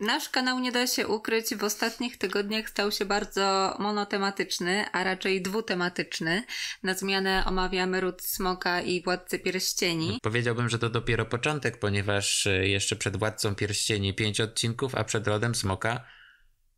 Nasz kanał nie da się ukryć, w ostatnich tygodniach stał się bardzo monotematyczny, a raczej dwutematyczny. Na zmianę omawiamy Ród Smoka i Władcy Pierścieni. No, powiedziałbym, że to dopiero początek, ponieważ e, jeszcze przed Władcą Pierścieni pięć odcinków, a przed Rodem Smoka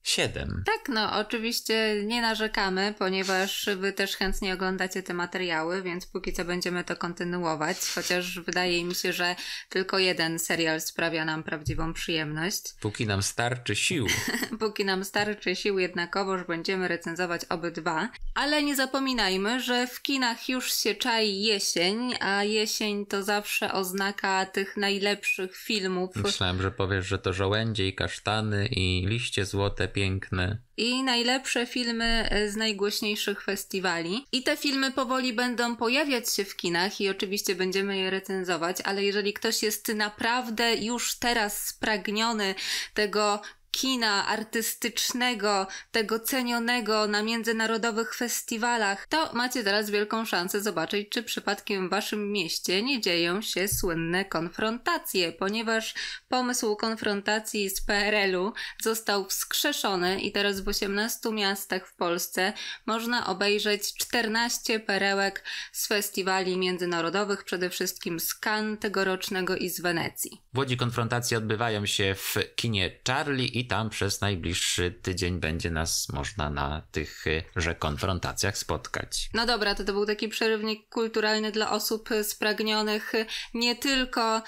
Siedem. Tak, no oczywiście nie narzekamy, ponieważ wy też chętnie oglądacie te materiały, więc póki co będziemy to kontynuować, chociaż wydaje mi się, że tylko jeden serial sprawia nam prawdziwą przyjemność. Póki nam starczy sił. póki nam starczy sił jednakowoż będziemy recenzować obydwa, ale nie zapominajmy, że w kinach już się czai jesień, a jesień to zawsze oznaka tych najlepszych filmów. Myślałem, że powiesz, że to żołędzie i kasztany i liście złote przepiękny. I najlepsze filmy e, z najgłośniejszych festiwali. I te filmy powoli będą pojawiać się w kinach i oczywiście będziemy je recenzować, ale jeżeli ktoś jest naprawdę już teraz spragniony tego kina artystycznego, tego cenionego na międzynarodowych festiwalach, to macie teraz wielką szansę zobaczyć, czy przypadkiem w waszym mieście nie dzieją się słynne konfrontacje, ponieważ pomysł konfrontacji z PRL-u został wskrzeszony i teraz w 18 miastach w Polsce można obejrzeć 14 perełek z festiwali międzynarodowych, przede wszystkim z Cannes tegorocznego i z Wenecji. W Łodzi konfrontacje odbywają się w kinie Charlie i tam przez najbliższy tydzień będzie nas można na tych y, konfrontacjach spotkać. No dobra, to to był taki przerywnik kulturalny dla osób spragnionych nie tylko y,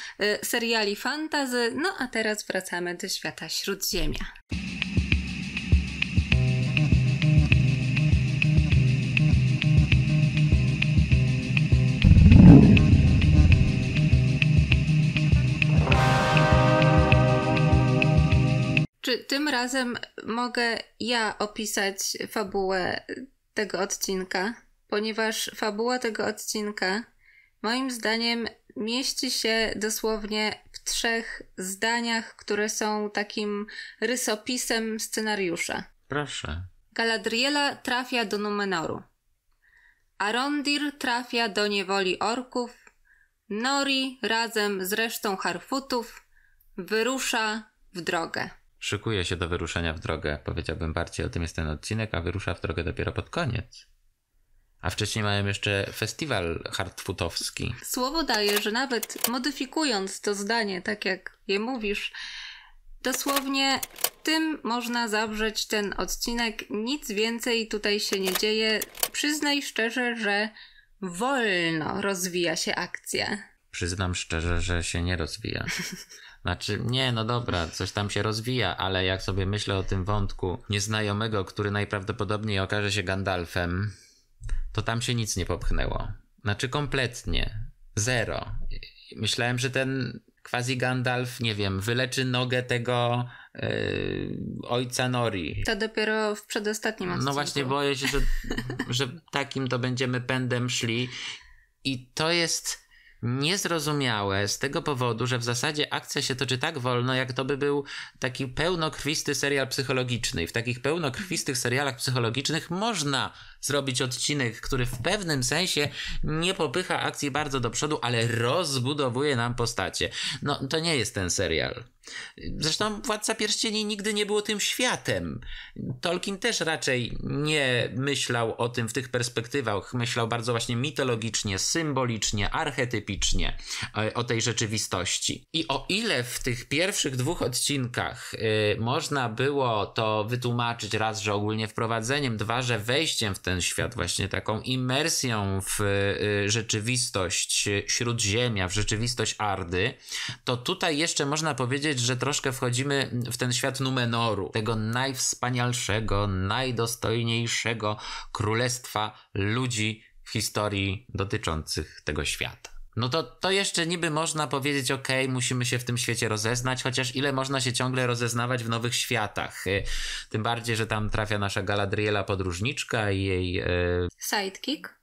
seriali fantazy, no a teraz wracamy do świata Śródziemia. Czy tym razem mogę ja opisać fabułę tego odcinka? Ponieważ fabuła tego odcinka, moim zdaniem, mieści się dosłownie w trzech zdaniach, które są takim rysopisem scenariusza. Proszę. Galadriela trafia do Numenoru. Arondir trafia do niewoli orków. Nori razem z resztą harfutów wyrusza w drogę szykuje się do wyruszenia w drogę. Powiedziałbym bardziej o tym jest ten odcinek, a wyrusza w drogę dopiero pod koniec. A wcześniej miałem jeszcze festiwal hardfootowski. Słowo daję, że nawet modyfikując to zdanie, tak jak je mówisz, dosłownie tym można zawrzeć ten odcinek. Nic więcej tutaj się nie dzieje. Przyznaj szczerze, że wolno rozwija się akcja. Przyznam szczerze, że się nie rozwija. Znaczy, nie, no dobra, coś tam się rozwija, ale jak sobie myślę o tym wątku nieznajomego, który najprawdopodobniej okaże się Gandalfem, to tam się nic nie popchnęło. Znaczy kompletnie. Zero. Myślałem, że ten quasi Gandalf, nie wiem, wyleczy nogę tego yy, ojca Nori. To dopiero w przedostatnim no odcinku. No właśnie, boję się, że, że takim to będziemy pędem szli. I to jest niezrozumiałe z tego powodu, że w zasadzie akcja się toczy tak wolno, jak to by był taki pełnokrwisty serial psychologiczny. I w takich pełnokrwistych serialach psychologicznych można zrobić odcinek, który w pewnym sensie nie popycha akcji bardzo do przodu, ale rozbudowuje nam postacie. No, to nie jest ten serial. Zresztą Władca Pierścieni nigdy nie było tym światem. Tolkien też raczej nie myślał o tym w tych perspektywach. Myślał bardzo właśnie mitologicznie, symbolicznie, archetypicznie e, o tej rzeczywistości. I o ile w tych pierwszych dwóch odcinkach y, można było to wytłumaczyć raz, że ogólnie wprowadzeniem, dwa, że wejściem w ten świat, właśnie taką imersją w y, rzeczywistość y, śródziemia, w rzeczywistość Ardy, to tutaj jeszcze można powiedzieć, powiedzieć, że troszkę wchodzimy w ten świat Numenoru, tego najwspanialszego, najdostojniejszego królestwa ludzi w historii dotyczących tego świata. No to, to jeszcze niby można powiedzieć, ok, musimy się w tym świecie rozeznać, chociaż ile można się ciągle rozeznawać w nowych światach. Y, tym bardziej, że tam trafia nasza Galadriela podróżniczka i jej... E... Sidekick.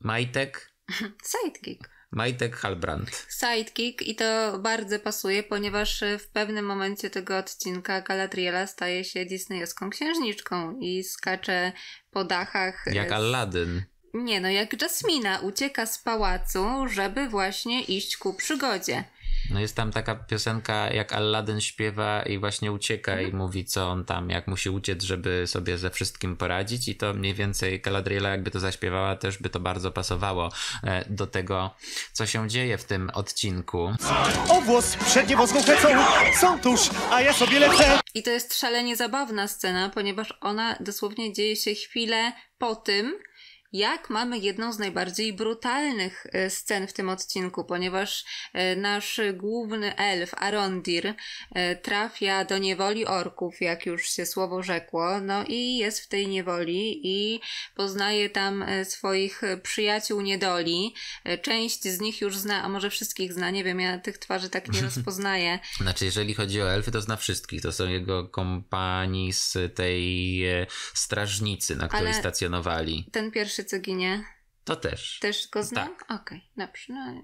Majtek. Sidekick. Majtek Halbrand. Sidekick i to bardzo pasuje, ponieważ w pewnym momencie tego odcinka Galadriela staje się disneyowską księżniczką i skacze po dachach. E, jak Aladdin. Nie, no jak Jasmina ucieka z pałacu, żeby właśnie iść ku przygodzie. No jest tam taka piosenka, jak Aladdin śpiewa i właśnie ucieka mhm. i mówi, co on tam, jak musi uciec, żeby sobie ze wszystkim poradzić i to mniej więcej Galadriela jakby to zaśpiewała, też by to bardzo pasowało e, do tego, co się dzieje w tym odcinku. Owłos, przednie wozgów są tuż, a ja sobie lecę. I to jest szalenie zabawna scena, ponieważ ona dosłownie dzieje się chwilę po tym, jak mamy jedną z najbardziej brutalnych e, scen w tym odcinku, ponieważ e, nasz główny elf Arondir e, trafia do niewoli orków, jak już się słowo rzekło, no i jest w tej niewoli i poznaje tam swoich przyjaciół niedoli. Część z nich już zna, a może wszystkich zna, nie wiem, ja tych twarzy tak nie rozpoznaję. Znaczy, jeżeli chodzi o elfy, to zna wszystkich, to są jego kompanii z tej strażnicy, na której Ale stacjonowali. Ten pierwszy przy co ginie. To też. Też go znam? Tak. Okej, okay, dobrze. No,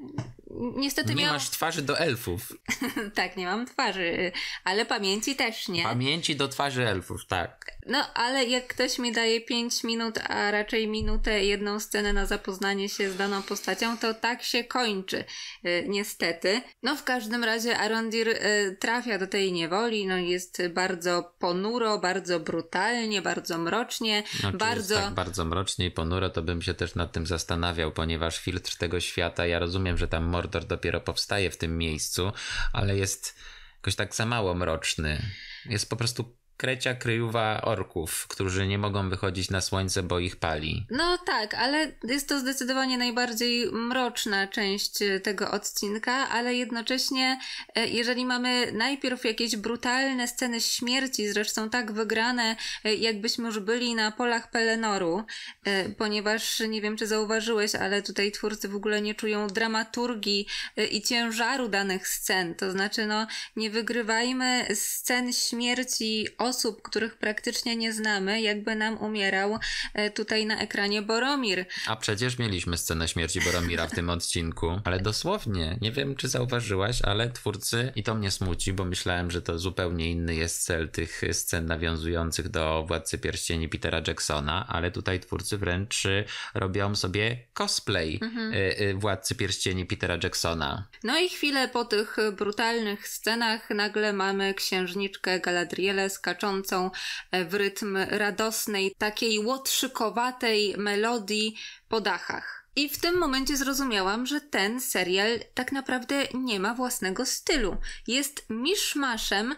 niestety nie masz twarzy do elfów. tak, nie mam twarzy, ale pamięci też nie. Pamięci do twarzy elfów, tak. No, ale jak ktoś mi daje 5 minut, a raczej minutę, jedną scenę na zapoznanie się z daną postacią, to tak się kończy, y, niestety. No, w każdym razie Arondir y, trafia do tej niewoli, no jest bardzo ponuro, bardzo brutalnie, bardzo mrocznie, no, bardzo... Tak bardzo mrocznie i ponuro, to bym się też nad tym zastanowił zastanawiał, ponieważ filtr tego świata, ja rozumiem, że tam Mordor dopiero powstaje w tym miejscu, ale jest jakoś tak za mało mroczny. Jest po prostu krecia kryjuwa orków, którzy nie mogą wychodzić na słońce, bo ich pali. No tak, ale jest to zdecydowanie najbardziej mroczna część e, tego odcinka, ale jednocześnie e, jeżeli mamy najpierw jakieś brutalne sceny śmierci, zresztą tak wygrane, e, jakbyśmy już byli na polach Pelenoru, ponieważ nie wiem czy zauważyłeś, ale tutaj twórcy w ogóle nie czują dramaturgii i ciężaru danych scen, to znaczy no nie wygrywajmy scen śmierci osób, których praktycznie nie znamy, jakby nam umierał e, tutaj na ekranie Boromir. A przecież mieliśmy scenę śmierci Boromira w tym odcinku, ale dosłownie, nie wiem czy zauważyłaś, ale twórcy, i to mnie smuci, bo myślałem, że to zupełnie inny jest cel tych scen nawiązujących do Władcy Pierścieni Petera Jacksona, ale tutaj twórcy wręcz y, robią sobie cosplay y, mhm. Y, Władcy Pierścieni Petera Jacksona. No i chwilę po tych brutalnych scenach nagle mamy księżniczkę Galadrielę z skaczącą e, w rytm radosnej, takiej łotrzykowatej melodii po dachach. I w tym momencie zrozumiałam, że ten serial tak naprawdę nie ma własnego stylu. Jest miszmaszem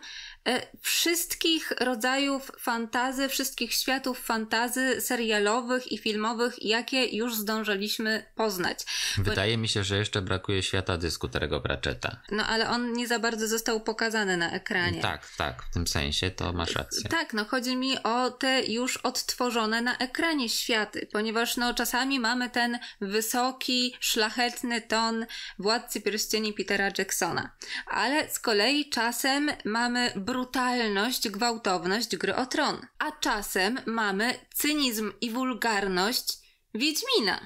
E, wszystkich rodzajów fantazy, wszystkich światów fantazy serialowych i filmowych, jakie już zdążyliśmy poznać. Wydaje Bo... mi się, że jeszcze brakuje świata dysku Terego Pratchetta. No ale on nie za bardzo został pokazany na ekranie. Tak, tak, w tym sensie to masz rację. Tak, no chodzi mi o te już odtworzone na ekranie światy, ponieważ no czasami mamy ten wysoki, szlachetny ton Władcy Pierścieni Petera Jacksona, ale z kolei czasem mamy brud brutalność, gwałtowność gry o tron, a czasem mamy cynizm i wulgarność Wiedźmina.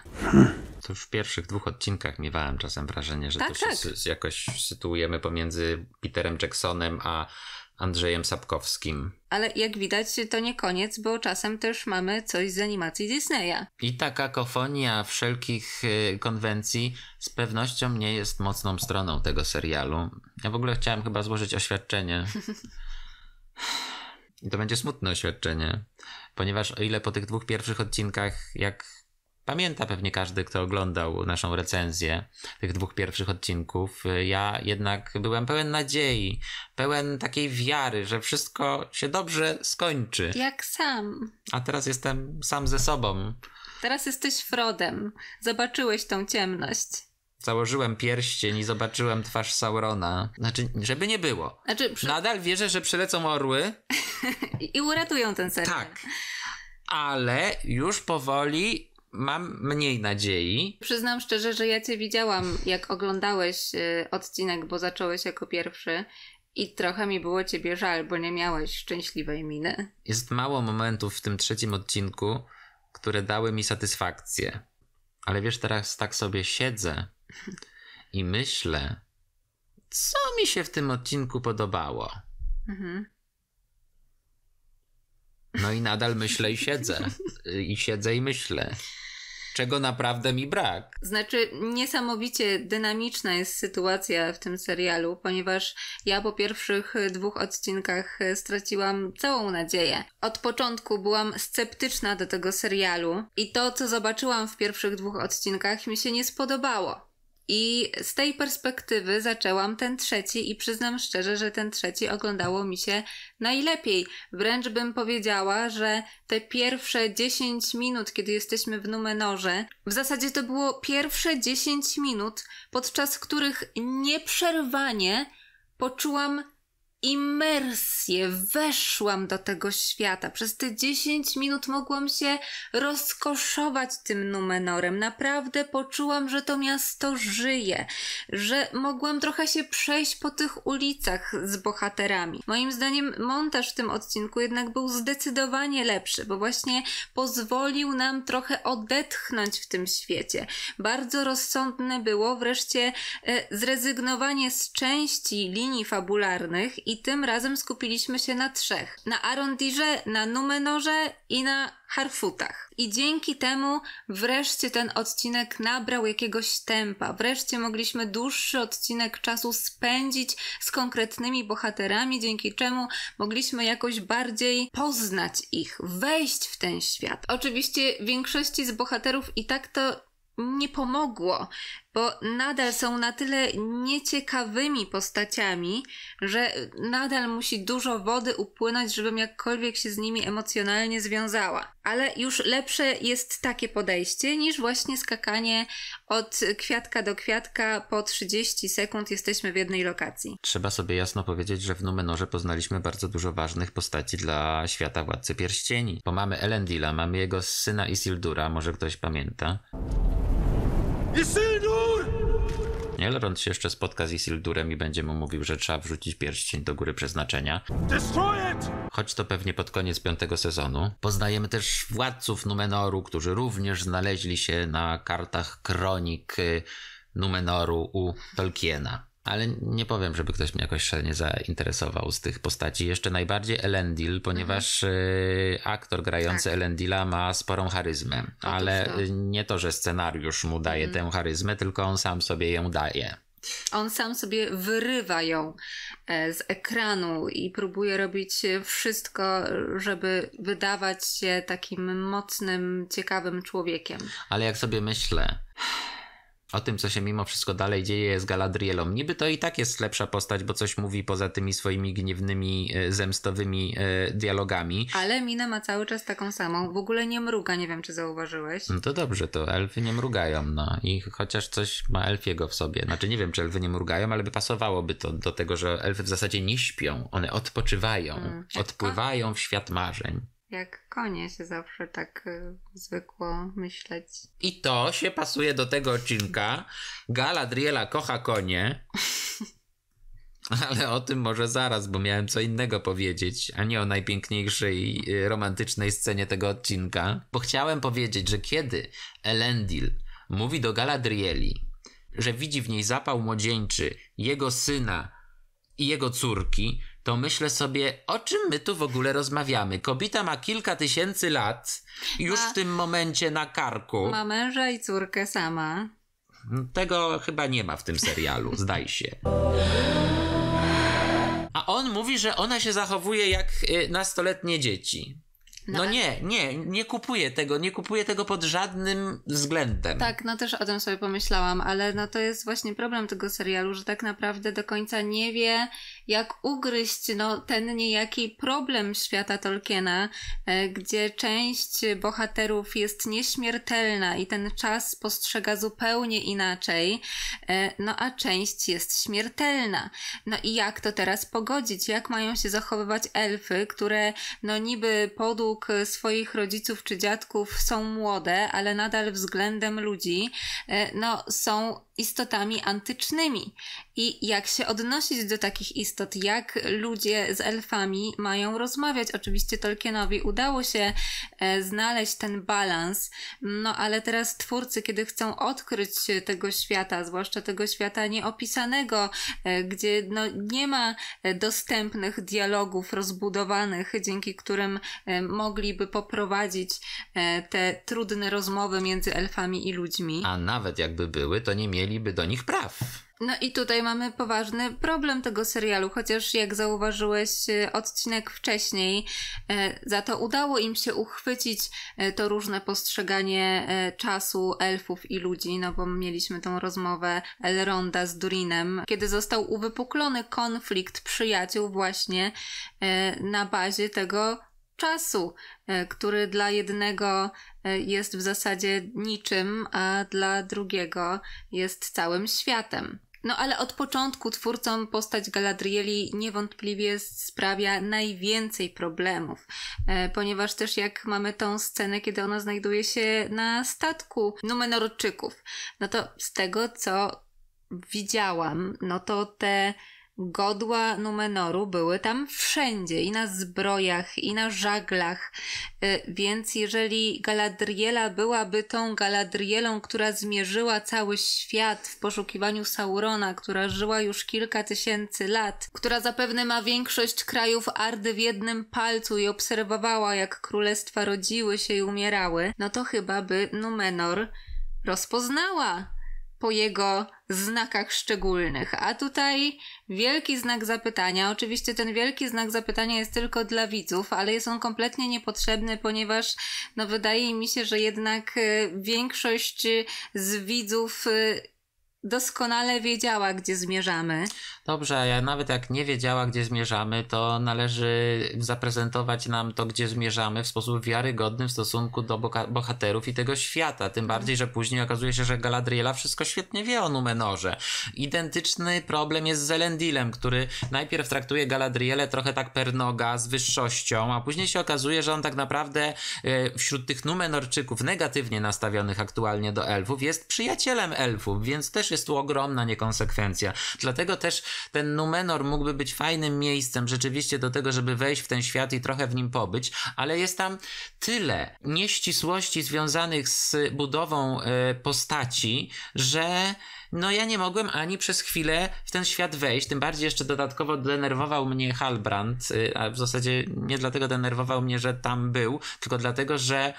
To już w pierwszych dwóch odcinkach miewałem czasem wrażenie, że tak, to tak. jakoś sytuujemy pomiędzy Peterem Jacksonem a Andrzejem Sapkowskim. Ale jak widać, to nie koniec, bo czasem też mamy coś z animacji Disneya. I ta kakofonia wszelkich y, konwencji z pewnością nie jest mocną stroną tego serialu. Ja w ogóle chciałem chyba złożyć oświadczenie I to będzie smutne oświadczenie, ponieważ o ile po tych dwóch pierwszych odcinkach, jak pamięta pewnie każdy, kto oglądał naszą recenzję tych dwóch pierwszych odcinków, ja jednak byłem pełen nadziei, pełen takiej wiary, że wszystko się dobrze skończy. Jak sam. A teraz jestem sam ze sobą. Teraz jesteś Frodem. Zobaczyłeś tą ciemność założyłem pierścień i zobaczyłem twarz Saurona. Znaczy, żeby nie było. Znaczy, przy... Nadal wierzę, że przylecą orły. I uratują ten serial. Tak. Ale już powoli mam mniej nadziei. Przyznam szczerze, że ja cię widziałam, jak oglądałeś e, odcinek, bo zacząłeś jako pierwszy. I trochę mi było ciebie żal, bo nie miałeś szczęśliwej miny. Jest mało momentów w tym trzecim odcinku, które dały mi satysfakcję. Ale wiesz, teraz tak sobie siedzę i myślę, co mi się w tym odcinku podobało. Mhm. No i nadal myślę i siedzę. I siedzę i myślę. Czego naprawdę mi brak. Znaczy, niesamowicie dynamiczna jest sytuacja w tym serialu, ponieważ ja po pierwszych dwóch odcinkach straciłam całą nadzieję. Od początku byłam sceptyczna do tego serialu i to, co zobaczyłam w pierwszych dwóch odcinkach, mi się nie spodobało. I z tej perspektywy zaczęłam ten trzeci i przyznam szczerze, że ten trzeci oglądało mi się najlepiej. Wręcz bym powiedziała, że te pierwsze 10 minut, kiedy jesteśmy w Numenorze, w zasadzie to było pierwsze 10 minut, podczas których nieprzerwanie poczułam imersję, weszłam do tego świata. Przez te 10 minut mogłam się rozkoszować tym Numenorem. Naprawdę poczułam, że to miasto żyje, że mogłam trochę się przejść po tych ulicach z bohaterami. Moim zdaniem montaż w tym odcinku jednak był zdecydowanie lepszy, bo właśnie pozwolił nam trochę odetchnąć w tym świecie. Bardzo rozsądne było wreszcie e, zrezygnowanie z części linii fabularnych i tym razem skupiliśmy się na trzech. Na Arondirze, na Numenorze i na Harfutach. I dzięki temu wreszcie ten odcinek nabrał jakiegoś tempa. Wreszcie mogliśmy dłuższy odcinek czasu spędzić z konkretnymi bohaterami, dzięki czemu mogliśmy jakoś bardziej poznać ich, wejść w ten świat. Oczywiście większości z bohaterów i tak to nie pomogło bo nadal są na tyle nieciekawymi postaciami, że nadal musi dużo wody upłynąć, żebym jakkolwiek się z nimi emocjonalnie związała. Ale już lepsze jest takie podejście niż właśnie skakanie od kwiatka do kwiatka po 30 sekund jesteśmy w jednej lokacji. Trzeba sobie jasno powiedzieć, że w Numenorze poznaliśmy bardzo dużo ważnych postaci dla świata Władcy Pierścieni. Bo mamy Elendila, mamy jego syna Isildura, może ktoś pamięta. Isildur! Elrond się jeszcze spotka z Isildurem i będzie mu mówił, że trzeba wrzucić pierścień do góry przeznaczenia. Choć to pewnie pod koniec piątego sezonu. Poznajemy też władców Numenoru, którzy również znaleźli się na kartach kronik y, Numenoru u Tolkiena ale nie powiem, żeby ktoś mnie jakoś szalenie zainteresował z tych postaci. Jeszcze najbardziej Elendil, ponieważ mhm. aktor grający tak. Elendila ma sporą charyzmę, Otóż ale to. E, nie to, że scenariusz mu daje mhm. tę charyzmę, tylko on sam sobie ją daje. On sam sobie wyrywa ją e, z ekranu i próbuje robić wszystko, żeby wydawać się takim mocnym, ciekawym człowiekiem. Ale jak sobie myślę, o tym, co się mimo wszystko dalej dzieje z Galadrielą. Niby to i tak jest lepsza postać, bo coś mówi poza tymi swoimi gniewnymi, e, zemstowymi e, dialogami. Ale Mina ma cały czas taką samą. W ogóle nie mruga, nie wiem, czy zauważyłeś. No to dobrze, to elfy nie mrugają, no. I chociaż coś ma elfiego w sobie. Znaczy, nie wiem, czy elfy nie mrugają, ale by pasowałoby to do tego, że elfy w zasadzie nie śpią. One odpoczywają. Mm. Odpływają w świat marzeń jak konie się zawsze tak y, zwykło myśleć. I to się pasuje do tego odcinka. Galadriela kocha konie. Ale o tym może zaraz, bo miałem co innego powiedzieć, a nie o najpiękniejszej y, romantycznej scenie tego odcinka. Bo chciałem powiedzieć, że kiedy Elendil mówi do Galadrieli, że widzi w niej zapał młodzieńczy jego syna i jego córki, to myślę sobie, o czym my tu w ogóle rozmawiamy? Kobieta ma kilka tysięcy lat, już w tym momencie na karku. Ma męża i córkę sama. Tego chyba nie ma w tym serialu, zdaj się. A on mówi, że ona się zachowuje jak y, nastoletnie dzieci. No, no nie, nie, nie kupuję tego, nie kupuję tego pod żadnym względem. Tak, no też o tym sobie pomyślałam, ale no to jest właśnie problem tego serialu, że tak naprawdę do końca nie wie, jak ugryźć no, ten niejaki problem świata Tolkiena, e, gdzie część bohaterów jest nieśmiertelna i ten czas postrzega zupełnie inaczej, e, no a część jest śmiertelna. No i jak to teraz pogodzić? Jak mają się zachowywać elfy, które no niby podług według e, swoich rodziców czy dziadków są młode, ale nadal względem ludzi, e, no są istotami antycznymi i jak się odnosić do takich istot, jak ludzie z elfami mają rozmawiać. Oczywiście Tolkienowi udało się e, znaleźć ten balans, no ale teraz twórcy, kiedy chcą odkryć tego świata, zwłaszcza tego świata nieopisanego, e, gdzie no, nie ma e, dostępnych dialogów rozbudowanych, dzięki którym mogliby poprowadzić te trudne rozmowy między elfami i ludźmi. A nawet jakby były, to nie mieli mieliby do nich praw. No i tutaj mamy poważny problem tego serialu, chociaż jak zauważyłeś e, odcinek wcześniej, e, za to udało im się uchwycić e, to różne postrzeganie czasu elfów i ludzi, no bo mieliśmy tą rozmowę Elronda z Durinem, kiedy został uwypuklony konflikt przyjaciół właśnie na bazie tego czasu, który dla jednego jest w zasadzie niczym, a dla drugiego jest całym światem. No ale od początku twórcom postać Galadrieli niewątpliwie sprawia najwięcej problemów, e, ponieważ też jak mamy tą scenę, kiedy ona znajduje się na statku Numenorczyków, no to z tego co widziałam, no to te Godła Numenoru były tam wszędzie, i na zbrojach, i na żaglach. Y, więc jeżeli Galadriela byłaby tą Galadrielą, która zmierzyła cały świat w poszukiwaniu Saurona, która żyła już kilka tysięcy lat, która zapewne ma większość krajów Ardy w jednym palcu i obserwowała, jak królestwa rodziły się i umierały, no to chyba by Numenor rozpoznała po jego znakach szczególnych. A tutaj wielki znak zapytania. Oczywiście ten wielki znak zapytania jest tylko dla widzów, ale jest on kompletnie niepotrzebny, ponieważ no wydaje mi się, że jednak y, większość z widzów y, doskonale wiedziała, gdzie zmierzamy. Dobrze, a ja nawet jak nie wiedziała, gdzie zmierzamy, to należy zaprezentować nam to, gdzie zmierzamy w sposób wiarygodny w stosunku do bohaterów i tego świata. Tym bardziej, że później okazuje się, że Galadriela wszystko świetnie wie o Numenorze. Identyczny problem jest z Elendilem, który najpierw traktuje Galadrielę trochę tak pernoga, z wyższością, a później się okazuje, że on tak naprawdę e, wśród tych Numenorczyków negatywnie nastawionych aktualnie do elfów jest przyjacielem elfów, więc też jest tu ogromna niekonsekwencja. Dlatego też ten Numenor mógłby być fajnym miejscem rzeczywiście do tego, żeby wejść w ten świat i trochę w nim pobyć, ale jest tam tyle nieścisłości związanych z budową e, postaci, że no ja nie mogłem ani przez chwilę w ten świat wejść, tym bardziej jeszcze dodatkowo denerwował mnie Halbrand, e, a w zasadzie nie dlatego denerwował mnie, że tam był, tylko dlatego, że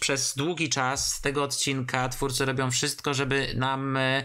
przez długi czas tego odcinka twórcy robią wszystko, żeby nam e,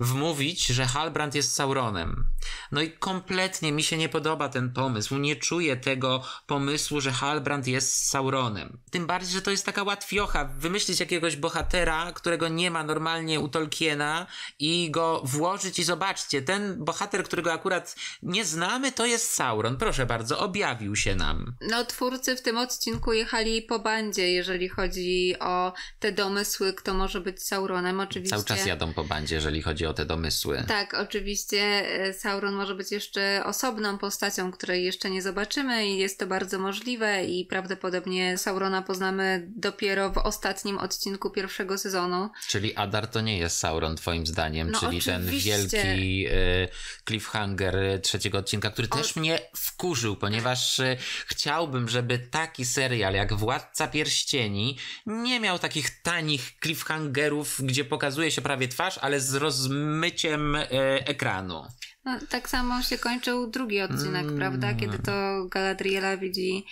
wmówić, że Halbrand jest Sauronem. No i kompletnie mi się nie podoba ten pomysł. Nie czuję tego pomysłu, że Halbrand jest Sauronem. Tym bardziej, że to jest taka łatwiocha. Wymyślić jakiegoś bohatera, którego nie ma normalnie u Tolkiena i go włożyć i zobaczcie, ten bohater, którego akurat nie znamy, to jest Sauron. Proszę bardzo, objawił się nam. No twórcy w tym odcinku jechali po bandzie, jeżeli chodzi o te domysły, kto może być Sauronem. Oczywiście. Cały czas jadą po bandzie, jeżeli chodzi o te domysły. Tak, oczywiście e, Sauron może być jeszcze osobną postacią, której jeszcze nie zobaczymy i jest to bardzo możliwe i prawdopodobnie Saurona poznamy dopiero w ostatnim odcinku pierwszego sezonu. Czyli Adar to nie jest Sauron twoim zdaniem, no czyli oczywiście. ten wielki y, cliffhanger e, trzeciego odcinka, który o... też mnie wkurzył, ponieważ y, chciałbym, żeby taki serial jak Władca Pierścieni Pierścieni nie miał takich tanich cliffhangerów, gdzie pokazuje się prawie twarz, ale z rozmyciem e, ekranu. No, tak samo się kończył drugi odcinek, mm. prawda? Kiedy to Galadriela widzi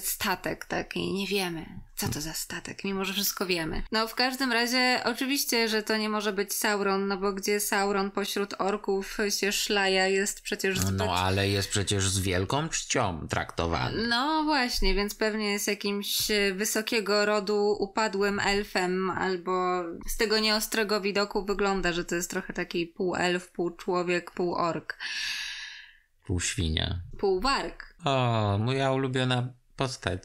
statek taki, nie wiemy, co to za statek, mimo że wszystko wiemy. No w każdym razie, oczywiście, że to nie może być Sauron, no bo gdzie Sauron pośród orków się szlaja, jest przecież no, zbyt... No ale jest przecież z wielką czcią traktowany. No właśnie, więc pewnie jest jakimś e, wysokiego rodu upadłym elfem, albo z tego nieostrego widoku wygląda, że to jest trochę taki pół elf, pół człowiek, pół ork. Pół świnia. Pół warg. O, moja ulubiona postać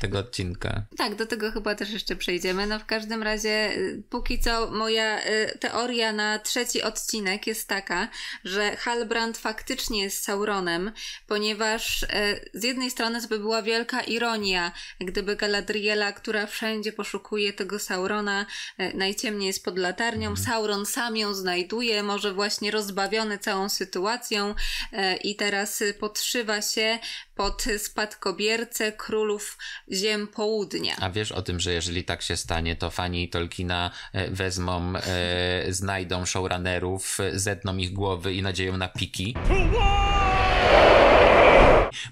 tego odcinka. Tak, do tego chyba też jeszcze przejdziemy. No w każdym razie, y, póki co moja y, teoria na trzeci odcinek jest taka, że Halbrand faktycznie jest Sauronem, ponieważ y, z jednej strony to by była wielka ironia, gdyby Galadriela, która wszędzie poszukuje tego Saurona, najciemniej jest pod latarnią, mhm. Sauron sam ją znajduje, może właśnie rozbawiony całą sytuacją i teraz podszywa się pod spadkobiercę królów ziem południa. A wiesz o tym, że jeżeli tak się stanie, to fani Tolkiena e, wezmą, e, znajdą showrunnerów, e, zetną ich głowy i nadzieją na piki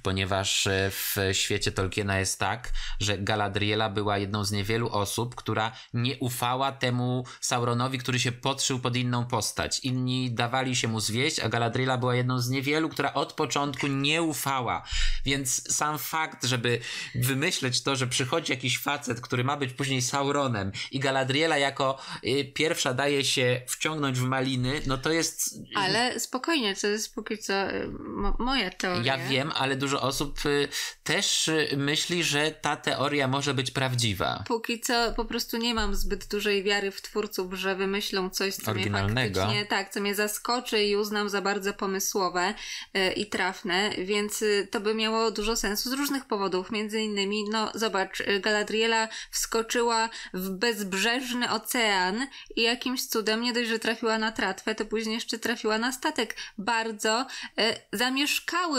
ponieważ e, w świecie Tolkiena jest tak, że Galadriela była jedną z niewielu osób, która nie ufała temu Sauronowi, który się podszył pod inną postać. Inni dawali się mu zwieść, a Galadriela była jedną z niewielu, która od początku nie ufała. Więc sam fakt, żeby wymyśleć to, że przychodzi jakiś facet, który ma być później Sauronem i Galadriela jako e, pierwsza daje się wciągnąć w maliny, no to jest... Ale spokojnie, to jest póki co e, moja teoria. Ja wiem, ale dużo osób y, też y, myśli, że ta teoria może być prawdziwa. Póki co po prostu nie mam zbyt dużej wiary w twórców, że wymyślą coś, co mnie faktycznie, tak, co mnie zaskoczy i uznam za bardzo pomysłowe y, i trafne, więc to by miało dużo sensu z różnych powodów. Między innymi, no zobacz, Galadriela wskoczyła w bezbrzeżny ocean i jakimś cudem nie dość, że trafiła na tratwę, to później jeszcze trafiła na statek. Bardzo y,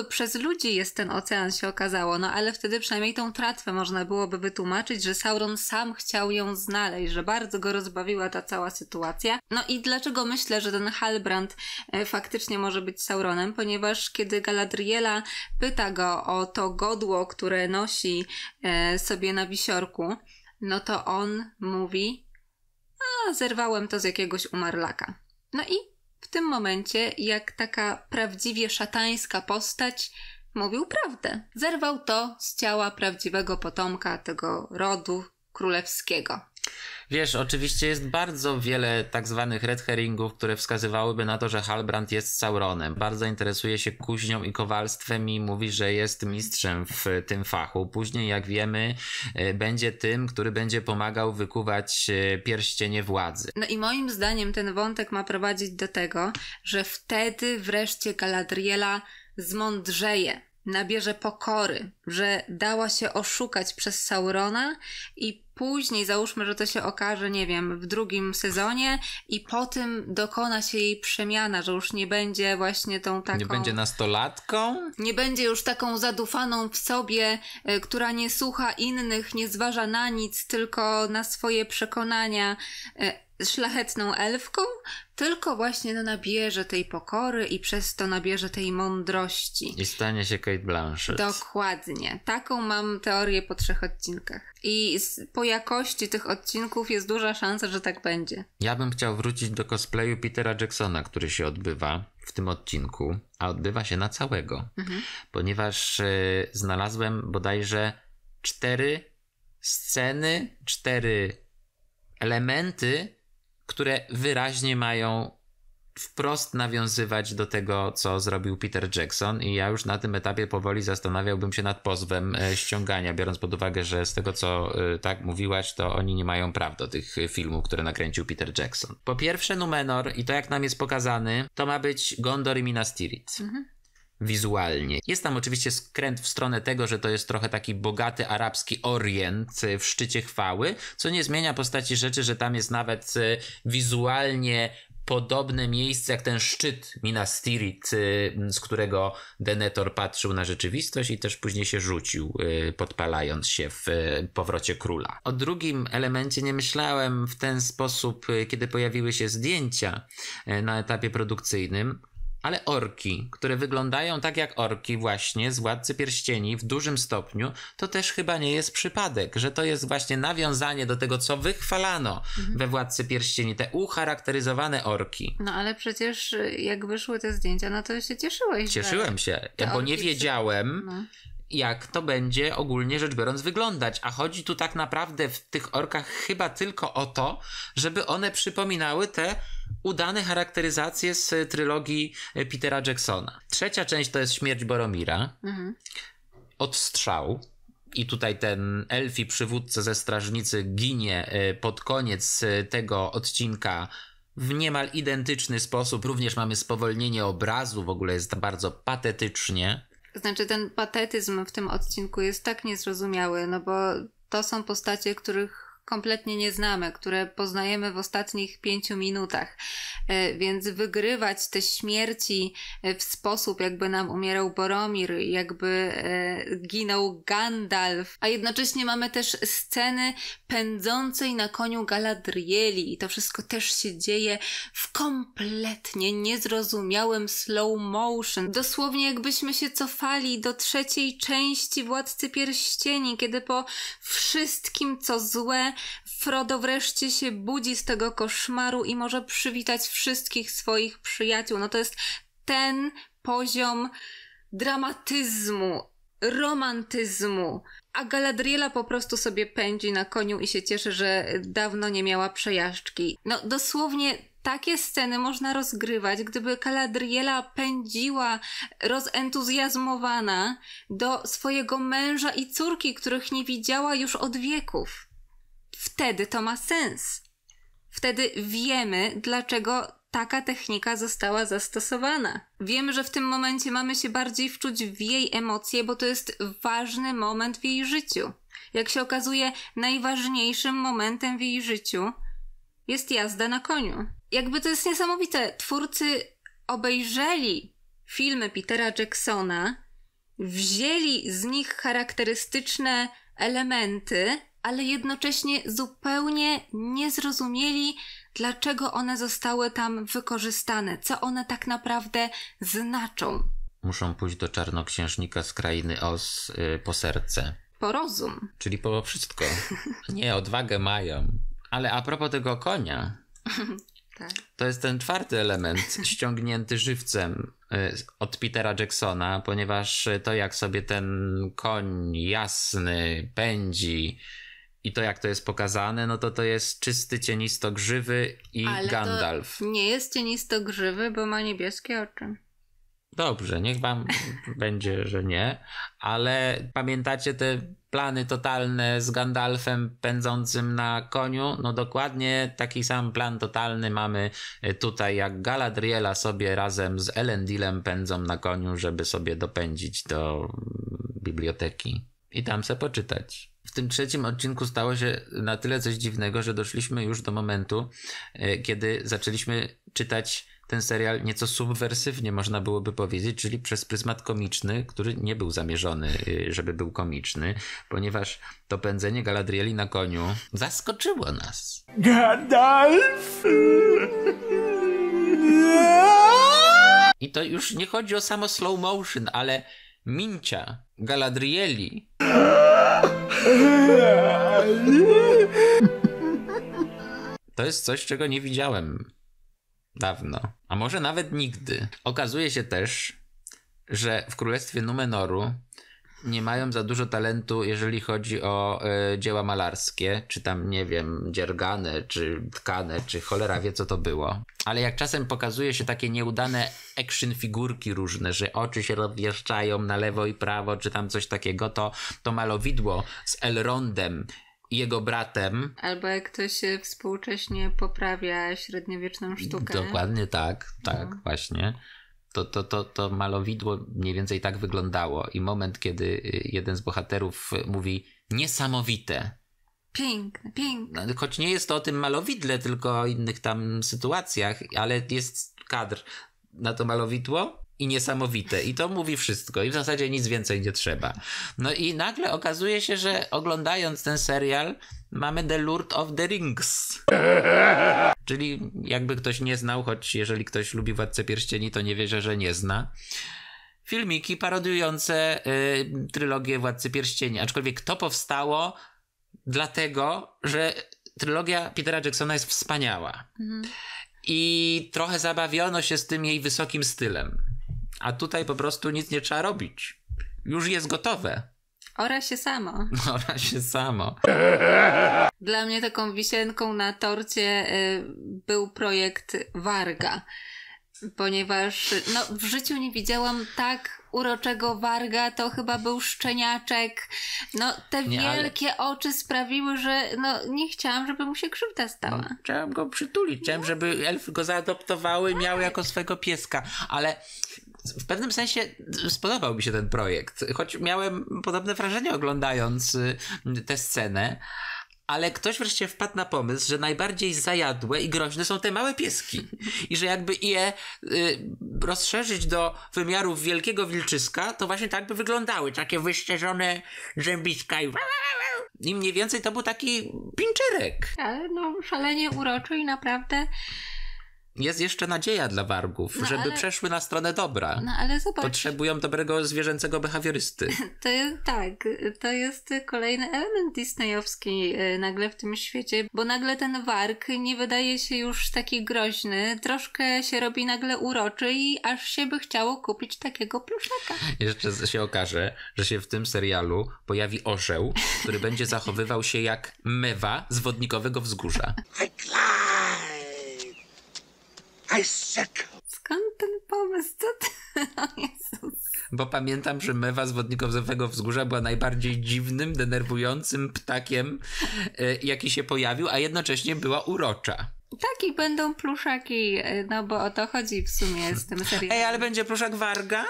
przez ludzi jest ten ocean, się okazało. No ale wtedy przynajmniej tą tratwę można byłoby wytłumaczyć, że Sauron sam chciał ją znaleźć, że bardzo go rozbawiła ta cała sytuacja. No i dlaczego myślę, że ten Halbrand e, faktycznie może być Sauronem? Ponieważ kiedy Galadriela pyta go o to godło, które nosi e, sobie na wisiorku, no to on mówi: A, zerwałem to z jakiegoś umarlaka. No i w tym momencie, jak taka prawdziwie szatańska postać mówił prawdę. Zerwał to z ciała prawdziwego potomka tego rodu królewskiego. Wiesz, oczywiście jest bardzo wiele tak zwanych red herringów, które wskazywałyby na to, że Halbrand jest Sauronem. Bardzo interesuje się kuźnią i kowalstwem i mówi, że jest mistrzem w tym fachu. Później, jak wiemy, e, będzie tym, który będzie pomagał wykuwać e, pierścienie władzy. No i moim zdaniem ten wątek ma prowadzić do tego, że wtedy wreszcie Galadriela zmądrzeje nabierze pokory, że dała się oszukać przez Saurona i później załóżmy, że to się okaże, nie wiem, w drugim sezonie i po tym dokona się jej przemiana, że już nie będzie właśnie tą taką... Nie będzie nastolatką? Nie będzie już taką zadufaną w sobie, y, która nie słucha innych, nie zważa na nic, tylko na swoje przekonania, y, szlachetną elfką, tylko właśnie no, nabierze tej pokory i przez to nabierze tej mądrości. I stanie się Kate Blanchett. Dokładnie. Taką mam teorię po trzech odcinkach. I z, po jakości tych odcinków jest duża szansa, że tak będzie. Ja bym chciał wrócić do cosplayu Petera Jacksona, który się odbywa w tym odcinku, a odbywa się na całego, mhm. ponieważ y, znalazłem bodajże cztery sceny, cztery elementy które wyraźnie mają wprost nawiązywać do tego, co zrobił Peter Jackson i ja już na tym etapie powoli zastanawiałbym się nad pozwem e, ściągania, biorąc pod uwagę, że z tego, co e, tak mówiłaś, to oni nie mają praw do tych e, filmów, które nakręcił Peter Jackson. Po pierwsze Numenor i to, jak nam jest pokazany, to ma być Gondor i Minas Tirith. Mhm wizualnie. Jest tam oczywiście skręt w stronę tego, że to jest trochę taki bogaty arabski orient y, w szczycie chwały, co nie zmienia postaci rzeczy, że tam jest nawet y, wizualnie podobne miejsce jak ten szczyt Minas Tirith, y, z którego Denethor patrzył na rzeczywistość i też później się rzucił, podpalając się w powrocie króla. O drugim elemencie nie myślałem w ten sposób, kiedy pojawiły się zdjęcia na etapie produkcyjnym, ale orki, które wyglądają tak jak orki właśnie z Władcy Pierścieni w dużym stopniu, to też chyba nie jest przypadek, że to jest właśnie nawiązanie do tego, co wychwalano mhm. we Władcy Pierścieni, te ucharakteryzowane orki. No ale przecież y, jak wyszły te zdjęcia, no to się cieszyłeś. Cieszyłem się, bo nie wiedziałem... Przy... No jak to będzie ogólnie rzecz biorąc wyglądać. A chodzi tu tak naprawdę w tych orkach chyba tylko o to, żeby one przypominały te udane charakteryzacje z trylogii Petera Jacksona. Trzecia część to jest Śmierć Boromira, mhm. Odstrzał. I tutaj ten elfi przywódca ze strażnicy ginie e, pod koniec e, tego odcinka w niemal identyczny sposób. Również mamy spowolnienie obrazu, w ogóle jest bardzo patetycznie. Znaczy ten patetyzm w tym odcinku jest tak niezrozumiały, no bo to są postacie, których kompletnie nieznane, które poznajemy w ostatnich pięciu minutach. E, więc wygrywać te śmierci e, w sposób, jakby nam umierał Boromir, jakby e, ginął Gandalf, a jednocześnie mamy też sceny pędzącej na koniu Galadrieli i to wszystko też się dzieje w kompletnie niezrozumiałym slow motion. Dosłownie jakbyśmy się cofali do trzeciej części Władcy Pierścieni, kiedy po wszystkim, co złe, Frodo wreszcie się budzi z tego koszmaru i może przywitać wszystkich swoich przyjaciół. No to jest ten poziom dramatyzmu, romantyzmu. A Galadriela po prostu sobie pędzi na koniu i się cieszy, że dawno nie miała przejażdżki. No dosłownie takie sceny można rozgrywać, gdyby Galadriela pędziła rozentuzjazmowana do swojego męża i córki, których nie widziała już od wieków wtedy to ma sens. Wtedy wiemy, dlaczego taka technika została zastosowana. Wiemy, że w tym momencie mamy się bardziej wczuć w jej emocje, bo to jest ważny moment w jej życiu. Jak się okazuje, najważniejszym momentem w jej życiu jest jazda na koniu. Jakby to jest niesamowite, twórcy obejrzeli filmy Petera Jacksona, wzięli z nich charakterystyczne elementy ale jednocześnie zupełnie nie zrozumieli, dlaczego one zostały tam wykorzystane, co one tak naprawdę znaczą. Muszą pójść do czarnoksiężnika z krainy Oz yy, po serce. Po rozum. Czyli po wszystko. Nie, odwagę mają. Ale a propos tego konia, tak. To jest ten czwarty element, ściągnięty żywcem y, od Petera Jacksona, ponieważ to jak sobie ten koń jasny pędzi i to jak to jest pokazane, no to to jest czysty cienisto-grzywy i Ale Gandalf. To nie jest cienisto-grzywy, bo ma niebieskie oczy. Dobrze, niech wam będzie, że nie, ale pamiętacie te plany totalne z Gandalfem pędzącym na koniu? No dokładnie taki sam plan totalny mamy e, tutaj, jak Galadriela sobie razem z Elendilem pędzą na koniu, żeby sobie dopędzić do mm, biblioteki i tam se poczytać w tym trzecim odcinku stało się na tyle coś dziwnego, że doszliśmy już do momentu, e, kiedy zaczęliśmy czytać ten serial nieco subwersywnie, można byłoby powiedzieć, czyli przez pryzmat komiczny, który nie był zamierzony, e, żeby był komiczny, ponieważ to pędzenie Galadrieli na koniu zaskoczyło nas. Gandalf! I to już nie chodzi o samo slow motion, ale mincia Galadrieli to jest coś, czego nie widziałem dawno, a może nawet nigdy. Okazuje się też, że w królestwie Numenoru nie mają za dużo talentu, jeżeli chodzi o y, dzieła malarskie, czy tam, nie wiem, dziergane, czy tkane, czy cholera wie, co to było. Ale jak czasem pokazuje się takie nieudane action figurki różne, że oczy się rozwieszczają na lewo i prawo, czy tam coś takiego, to, to malowidło z Elrondem jego bratem. Albo jak ktoś współcześnie poprawia średniowieczną sztukę. Dokładnie tak, tak, no. właśnie to, to, to, to malowidło mniej więcej tak wyglądało. I moment, kiedy y, jeden z bohaterów y, mówi niesamowite. Piękne, piękne. No, choć nie jest to o tym malowidle, tylko o innych tam sytuacjach, ale jest kadr na to malowidło i niesamowite. I to mówi wszystko. I w zasadzie nic więcej nie trzeba. No i nagle okazuje się, że oglądając ten serial mamy The Lord of the Rings. Czyli jakby ktoś nie znał, choć jeżeli ktoś lubi Władcę Pierścieni, to nie wierzę, że nie zna. Filmiki parodiujące yy, trylogię Władcy Pierścieni. Aczkolwiek to powstało dlatego, że trylogia Petera Jacksona jest wspaniała. Mhm. I trochę zabawiono się z tym jej wysokim stylem a tutaj po prostu nic nie trzeba robić. Już jest gotowe. Ora się samo. Ora się samo. Dla mnie taką wisienką na torcie y, był projekt Warga, ponieważ no, w życiu nie widziałam tak uroczego warga, to chyba był szczeniaczek. No, te nie, wielkie ale... oczy sprawiły, że no, nie chciałam, żeby mu się krzywda stała. No, chciałam go przytulić, chciałam, żeby elfy go zaadoptowały, i miały tak. jako swego pieska, ale w pewnym sensie spodobał mi się ten projekt, choć miałem podobne wrażenie oglądając y, tę scenę. Ale ktoś wreszcie wpadł na pomysł, że najbardziej zajadłe i groźne są te małe pieski. I że jakby je y, rozszerzyć do wymiarów wielkiego wilczyska, to właśnie tak by wyglądały. Takie wyszczerzone zębiska i... I mniej więcej to był taki pinczerek. Ale no, szalenie uroczy i naprawdę jest jeszcze nadzieja dla wargów, no, żeby ale... przeszły na stronę dobra. No ale zobacz. Potrzebują dobrego zwierzęcego behawiorysty. To jest, tak, to jest kolejny element disneyowski e, nagle w tym świecie, bo nagle ten warg nie wydaje się już taki groźny, troszkę się robi nagle uroczy i aż się by chciało kupić takiego pluszaka. Jeszcze się okaże, że się w tym serialu pojawi orzeł, który będzie zachowywał się jak mywa z wodnikowego wzgórza. Skąd ten pomysł? Co ty? O Jezus. Bo pamiętam, że mewa z Wodnikowskiego Wzgórza była najbardziej dziwnym, denerwującym ptakiem, e, jaki się pojawił, a jednocześnie była urocza. Tak, i będą pluszaki, e, no bo o to chodzi w sumie z tym serialem. Ej, ale będzie pluszak Warga?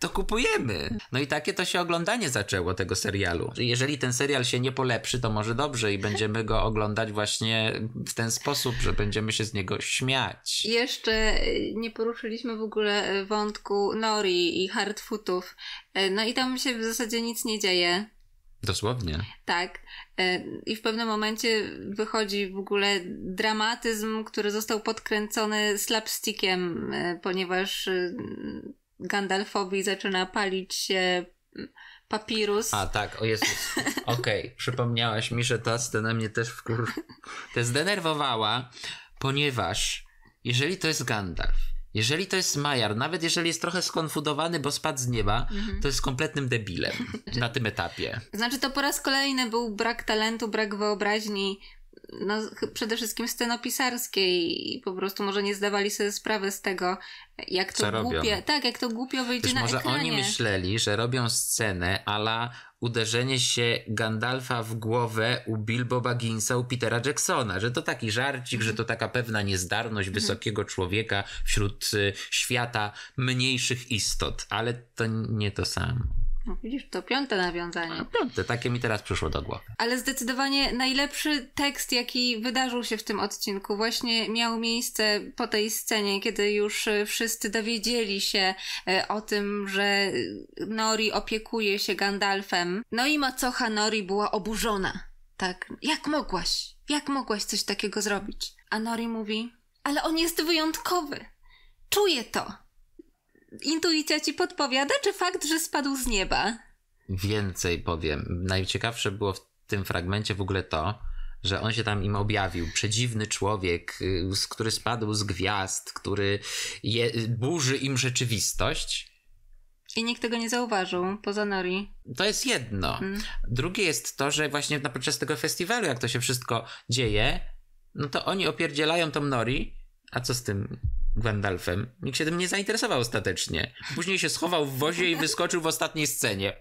to kupujemy. No i takie to się oglądanie zaczęło tego serialu. Jeżeli ten serial się nie polepszy, to może dobrze i będziemy go oglądać właśnie w ten sposób, że będziemy się z niego śmiać. Jeszcze e, nie poruszyliśmy w ogóle e, wątku nori i hardfootów. E, no i tam się w zasadzie nic nie dzieje. Dosłownie. Tak. I w pewnym momencie wychodzi w ogóle dramatyzm, który został podkręcony slapstickiem, ponieważ Gandalfowi zaczyna palić się papirus. A tak, o Jezus. Okej, okay. przypomniałaś mi, że ta scena mnie też wkur... Te zdenerwowała, ponieważ jeżeli to jest Gandalf, jeżeli to jest Majar, nawet jeżeli jest trochę skonfudowany, bo spadł z nieba, mhm. to jest kompletnym debilem na tym etapie. Znaczy to po raz kolejny był brak talentu, brak wyobraźni no, przede wszystkim scenopisarskiej i po prostu może nie zdawali sobie sprawy z tego, jak to głupie, tak, jak to głupio wyjdzie Wiesz, na może ekranie. oni myśleli, że robią scenę ala uderzenie się Gandalfa w głowę u Bilbo Bagginsa, u Petera Jacksona, że to taki żarcik, że mhm. to taka pewna niezdarność mhm. wysokiego człowieka wśród y, świata mniejszych istot, ale to nie to samo. No, widzisz, to piąte nawiązanie. No, piąte, takie mi teraz przyszło do głowy. Ale zdecydowanie najlepszy tekst, jaki wydarzył się w tym odcinku, właśnie miał miejsce po tej scenie, kiedy już e, wszyscy dowiedzieli się e, o tym, że e, Nori opiekuje się Gandalfem. No i macocha Nori była oburzona. Tak, jak mogłaś? Jak mogłaś coś takiego zrobić? A Nori mówi, ale on jest wyjątkowy. Czuję to intuicja ci podpowiada, czy fakt, że spadł z nieba? Więcej powiem. Najciekawsze było w tym fragmencie w ogóle to, że on się tam im objawił. Przedziwny człowiek, y, który spadł z gwiazd, który je, burzy im rzeczywistość. I nikt tego nie zauważył, poza Nori. To jest jedno. Hmm. Drugie jest to, że właśnie podczas tego festiwalu, jak to się wszystko dzieje, no to oni opierdzielają tą Nori a co z tym Gwandalfem? Nikt się tym nie zainteresował ostatecznie. Później się schował w wozie i wyskoczył w ostatniej scenie.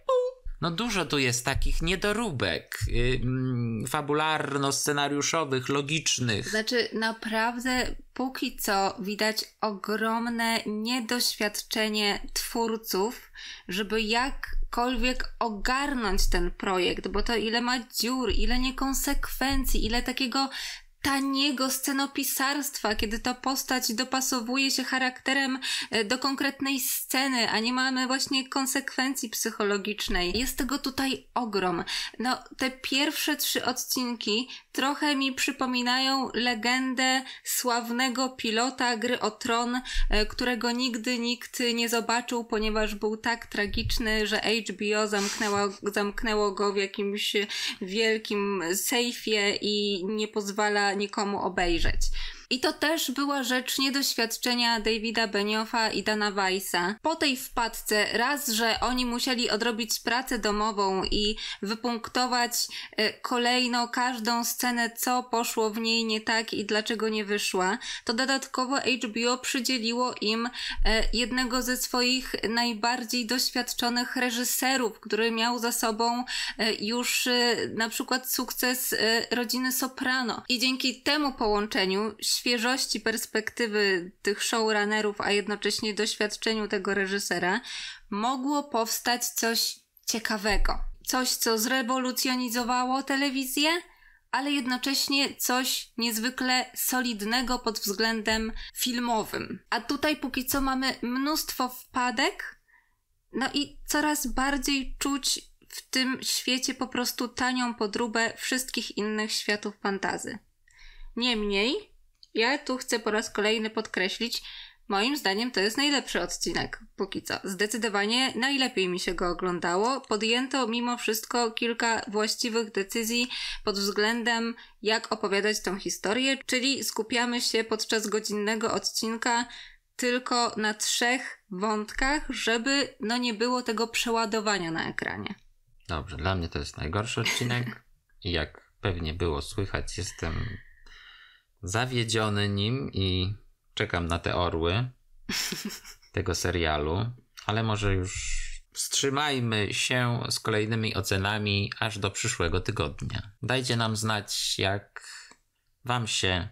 No dużo tu jest takich niedoróbek yy, fabularno-scenariuszowych, logicznych. Znaczy naprawdę póki co widać ogromne niedoświadczenie twórców, żeby jakkolwiek ogarnąć ten projekt, bo to ile ma dziur, ile niekonsekwencji, ile takiego taniego scenopisarstwa, kiedy ta postać dopasowuje się charakterem e, do konkretnej sceny, a nie mamy właśnie konsekwencji psychologicznej. Jest tego tutaj ogrom. No, te pierwsze trzy odcinki trochę mi przypominają legendę sławnego pilota gry o tron, e, którego nigdy nikt nie zobaczył, ponieważ był tak tragiczny, że HBO zamknęła, zamknęło go w jakimś wielkim sejfie i nie pozwala nikomu obejrzeć. I to też była rzecz niedoświadczenia Davida Benioffa i Dana Weissa. Po tej wpadce raz, że oni musieli odrobić pracę domową i wypunktować e, kolejno każdą scenę, co poszło w niej nie tak i dlaczego nie wyszła, to dodatkowo HBO przydzieliło im e, jednego ze swoich najbardziej doświadczonych reżyserów, który miał za sobą e, już na przykład sukces rodziny Soprano. I dzięki temu połączeniu świeżości perspektywy tych showrunnerów, a jednocześnie doświadczeniu tego reżysera, mogło powstać coś ciekawego. Coś, co zrewolucjonizowało telewizję, ale jednocześnie coś niezwykle solidnego pod względem filmowym. A tutaj póki co mamy mnóstwo wpadek, no i coraz bardziej czuć w tym świecie po prostu tanią podróbę wszystkich innych światów fantazy. Niemniej, ja tu chcę po raz kolejny podkreślić, Moim zdaniem to jest najlepszy odcinek póki co. Zdecydowanie najlepiej mi się go oglądało. Podjęto mimo wszystko kilka właściwych decyzji pod względem jak opowiadać tą historię, czyli skupiamy się podczas godzinnego odcinka tylko na trzech wątkach, żeby no nie było tego przeładowania na ekranie. Dobrze, dla mnie to jest najgorszy odcinek. Jak pewnie było słychać, jestem zawiedziony nim i czekam na te orły tego serialu, ale może już wstrzymajmy się z kolejnymi ocenami aż do przyszłego tygodnia. Dajcie nam znać, jak Wam się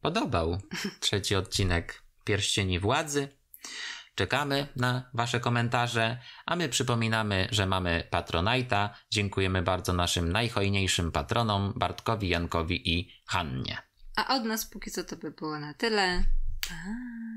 podobał trzeci odcinek Pierścieni Władzy. Czekamy na Wasze komentarze, a my przypominamy, że mamy Patronite'a. Dziękujemy bardzo naszym najhojniejszym patronom Bartkowi, Jankowi i Hannie. A od nas póki co to by było na tyle. Pa!